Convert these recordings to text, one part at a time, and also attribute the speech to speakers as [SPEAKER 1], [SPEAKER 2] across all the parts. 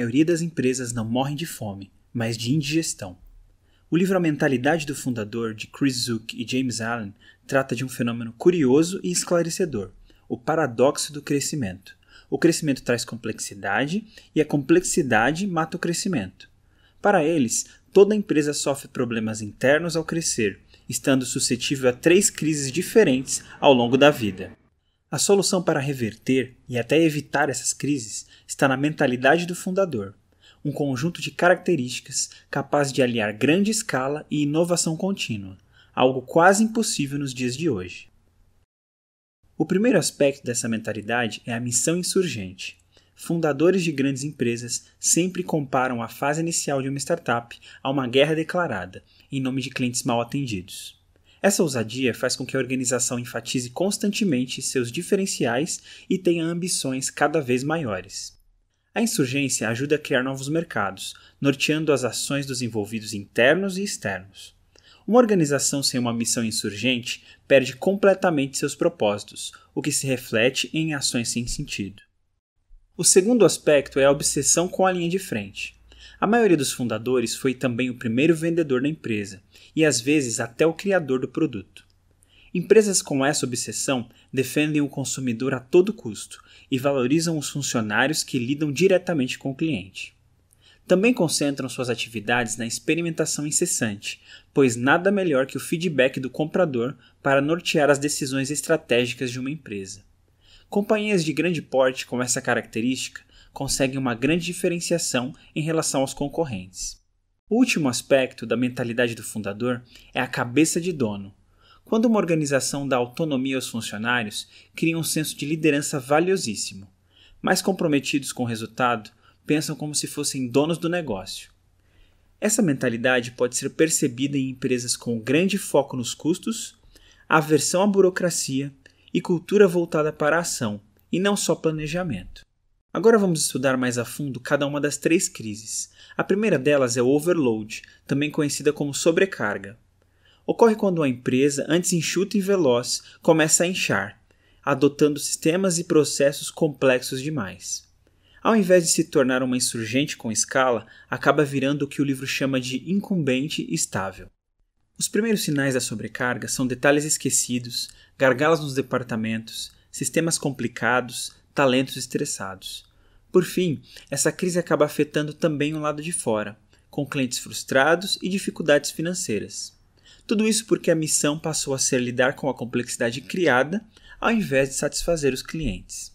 [SPEAKER 1] maioria das empresas não morrem de fome, mas de indigestão. O livro A Mentalidade do Fundador, de Chris Zook e James Allen, trata de um fenômeno curioso e esclarecedor: o paradoxo do crescimento. O crescimento traz complexidade e a complexidade mata o crescimento. Para eles, toda empresa sofre problemas internos ao crescer, estando suscetível a três crises diferentes ao longo da vida. A solução para reverter e até evitar essas crises está na mentalidade do fundador, um conjunto de características capaz de aliar grande escala e inovação contínua, algo quase impossível nos dias de hoje. O primeiro aspecto dessa mentalidade é a missão insurgente. Fundadores de grandes empresas sempre comparam a fase inicial de uma startup a uma guerra declarada, em nome de clientes mal atendidos. Essa ousadia faz com que a organização enfatize constantemente seus diferenciais e tenha ambições cada vez maiores. A insurgência ajuda a criar novos mercados, norteando as ações dos envolvidos internos e externos. Uma organização sem uma missão insurgente perde completamente seus propósitos, o que se reflete em ações sem sentido. O segundo aspecto é a obsessão com a linha de frente. A maioria dos fundadores foi também o primeiro vendedor da empresa e às vezes até o criador do produto. Empresas com essa obsessão defendem o consumidor a todo custo e valorizam os funcionários que lidam diretamente com o cliente. Também concentram suas atividades na experimentação incessante, pois nada melhor que o feedback do comprador para nortear as decisões estratégicas de uma empresa. Companhias de grande porte com essa característica conseguem uma grande diferenciação em relação aos concorrentes. O último aspecto da mentalidade do fundador é a cabeça de dono. Quando uma organização dá autonomia aos funcionários, cria um senso de liderança valiosíssimo. Mais comprometidos com o resultado, pensam como se fossem donos do negócio. Essa mentalidade pode ser percebida em empresas com grande foco nos custos, aversão à burocracia e cultura voltada para a ação, e não só planejamento. Agora vamos estudar mais a fundo cada uma das três crises. A primeira delas é o overload, também conhecida como sobrecarga. Ocorre quando uma empresa, antes enxuta e veloz, começa a inchar, adotando sistemas e processos complexos demais. Ao invés de se tornar uma insurgente com escala, acaba virando o que o livro chama de incumbente estável. Os primeiros sinais da sobrecarga são detalhes esquecidos, gargalas nos departamentos, sistemas complicados, talentos estressados. Por fim, essa crise acaba afetando também o lado de fora, com clientes frustrados e dificuldades financeiras. Tudo isso porque a missão passou a ser lidar com a complexidade criada ao invés de satisfazer os clientes.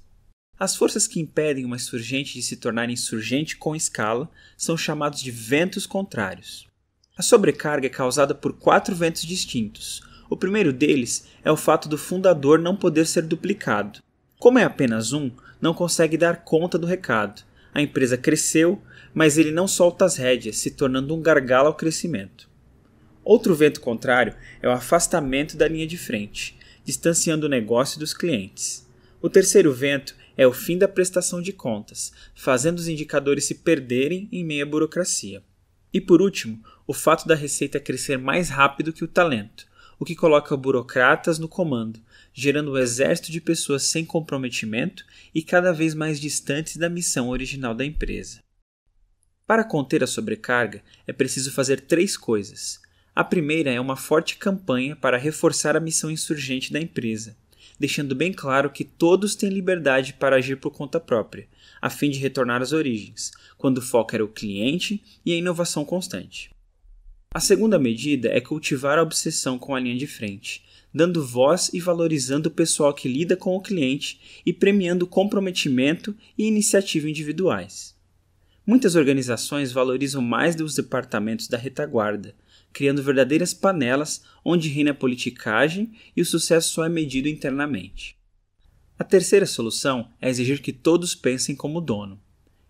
[SPEAKER 1] As forças que impedem uma surgente de se tornar insurgente com escala são chamados de ventos contrários. A sobrecarga é causada por quatro ventos distintos. O primeiro deles é o fato do fundador não poder ser duplicado, como é apenas um, não consegue dar conta do recado. A empresa cresceu, mas ele não solta as rédeas, se tornando um gargalo ao crescimento. Outro vento contrário é o afastamento da linha de frente, distanciando o negócio dos clientes. O terceiro vento é o fim da prestação de contas, fazendo os indicadores se perderem em meia burocracia. E por último, o fato da receita crescer mais rápido que o talento, o que coloca burocratas no comando, gerando um exército de pessoas sem comprometimento e cada vez mais distantes da missão original da empresa. Para conter a sobrecarga, é preciso fazer três coisas. A primeira é uma forte campanha para reforçar a missão insurgente da empresa, deixando bem claro que todos têm liberdade para agir por conta própria, a fim de retornar às origens, quando o foco era o cliente e a inovação constante. A segunda medida é cultivar a obsessão com a linha de frente, dando voz e valorizando o pessoal que lida com o cliente e premiando comprometimento e iniciativa individuais. Muitas organizações valorizam mais os departamentos da retaguarda, criando verdadeiras panelas onde reina a politicagem e o sucesso só é medido internamente. A terceira solução é exigir que todos pensem como dono.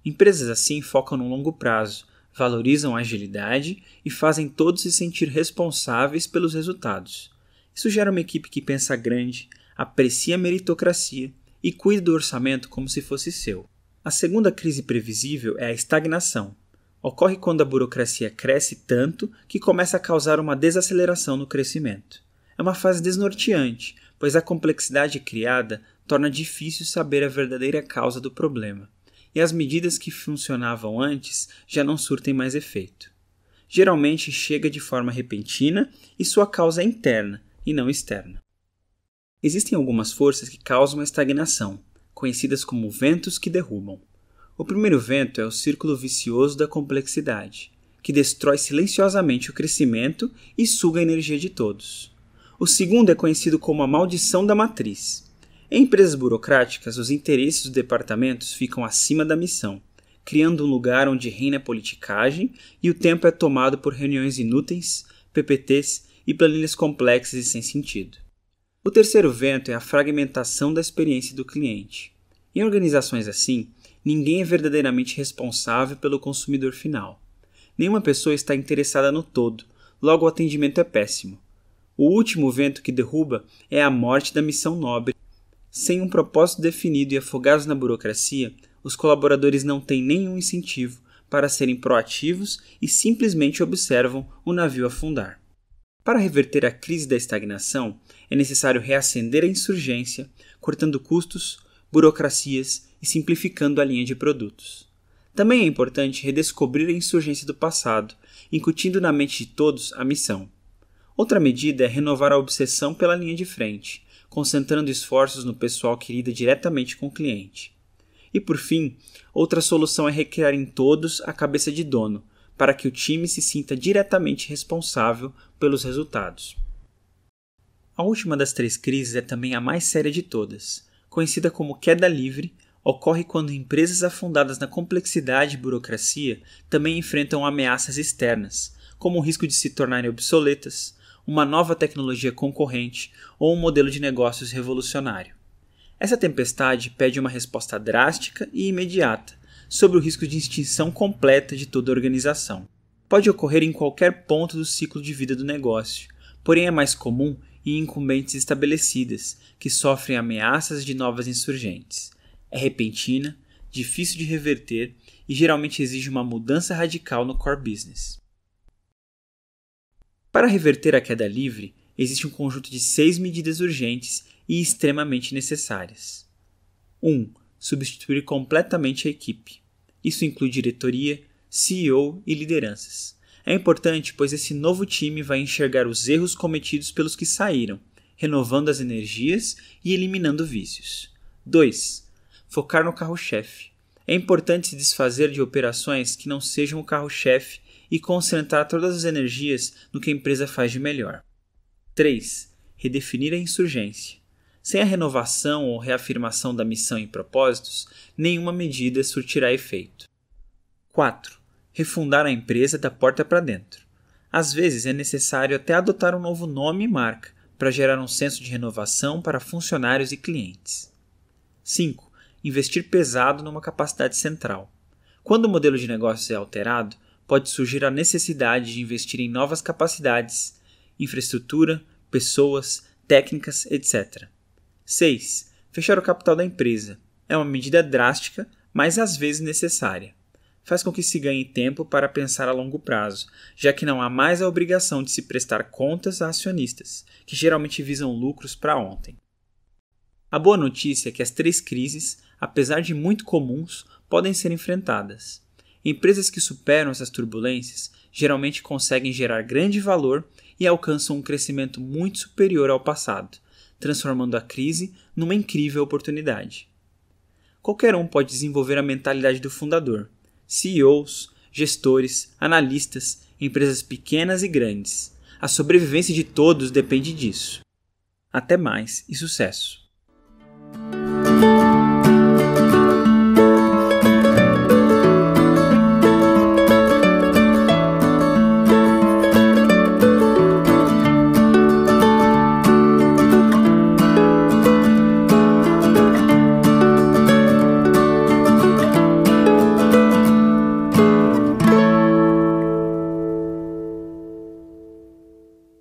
[SPEAKER 1] Empresas assim focam no longo prazo, valorizam a agilidade e fazem todos se sentir responsáveis pelos resultados. Isso gera uma equipe que pensa grande, aprecia a meritocracia e cuida do orçamento como se fosse seu. A segunda crise previsível é a estagnação. Ocorre quando a burocracia cresce tanto que começa a causar uma desaceleração no crescimento. É uma fase desnorteante, pois a complexidade criada torna difícil saber a verdadeira causa do problema, e as medidas que funcionavam antes já não surtem mais efeito. Geralmente chega de forma repentina e sua causa é interna, e não externa. Existem algumas forças que causam a estagnação, conhecidas como ventos que derrubam. O primeiro vento é o círculo vicioso da complexidade, que destrói silenciosamente o crescimento e suga a energia de todos. O segundo é conhecido como a maldição da matriz. Em empresas burocráticas, os interesses dos departamentos ficam acima da missão, criando um lugar onde reina a politicagem e o tempo é tomado por reuniões inúteis, PPTs e planilhas complexas e sem sentido. O terceiro vento é a fragmentação da experiência do cliente. Em organizações assim, ninguém é verdadeiramente responsável pelo consumidor final. Nenhuma pessoa está interessada no todo, logo o atendimento é péssimo. O último vento que derruba é a morte da missão nobre. Sem um propósito definido e afogados na burocracia, os colaboradores não têm nenhum incentivo para serem proativos e simplesmente observam o navio afundar. Para reverter a crise da estagnação, é necessário reacender a insurgência, cortando custos, burocracias e simplificando a linha de produtos. Também é importante redescobrir a insurgência do passado, incutindo na mente de todos a missão. Outra medida é renovar a obsessão pela linha de frente, concentrando esforços no pessoal que lida diretamente com o cliente. E por fim, outra solução é recriar em todos a cabeça de dono, para que o time se sinta diretamente responsável pelos resultados. A última das três crises é também a mais séria de todas. Conhecida como queda livre, ocorre quando empresas afundadas na complexidade e burocracia também enfrentam ameaças externas, como o risco de se tornarem obsoletas, uma nova tecnologia concorrente ou um modelo de negócios revolucionário. Essa tempestade pede uma resposta drástica e imediata, sobre o risco de extinção completa de toda a organização. Pode ocorrer em qualquer ponto do ciclo de vida do negócio, porém é mais comum em incumbentes estabelecidas, que sofrem ameaças de novas insurgentes. É repentina, difícil de reverter e geralmente exige uma mudança radical no core business. Para reverter a queda livre, existe um conjunto de seis medidas urgentes e extremamente necessárias. 1. Um, substituir completamente a equipe. Isso inclui diretoria, CEO e lideranças. É importante, pois esse novo time vai enxergar os erros cometidos pelos que saíram, renovando as energias e eliminando vícios. 2. Focar no carro-chefe. É importante se desfazer de operações que não sejam o carro-chefe e concentrar todas as energias no que a empresa faz de melhor. 3. Redefinir a insurgência. Sem a renovação ou reafirmação da missão e propósitos, nenhuma medida surtirá efeito. 4. Refundar a empresa da porta para dentro. Às vezes é necessário até adotar um novo nome e marca para gerar um senso de renovação para funcionários e clientes. 5. Investir pesado numa capacidade central. Quando o modelo de negócios é alterado, pode surgir a necessidade de investir em novas capacidades, infraestrutura, pessoas, técnicas, etc. 6. Fechar o capital da empresa. É uma medida drástica, mas às vezes necessária. Faz com que se ganhe tempo para pensar a longo prazo, já que não há mais a obrigação de se prestar contas a acionistas, que geralmente visam lucros para ontem. A boa notícia é que as três crises, apesar de muito comuns, podem ser enfrentadas. Empresas que superam essas turbulências geralmente conseguem gerar grande valor e alcançam um crescimento muito superior ao passado, transformando a crise numa incrível oportunidade. Qualquer um pode desenvolver a mentalidade do fundador, CEOs, gestores, analistas, empresas pequenas e grandes. A sobrevivência de todos depende disso. Até mais e sucesso!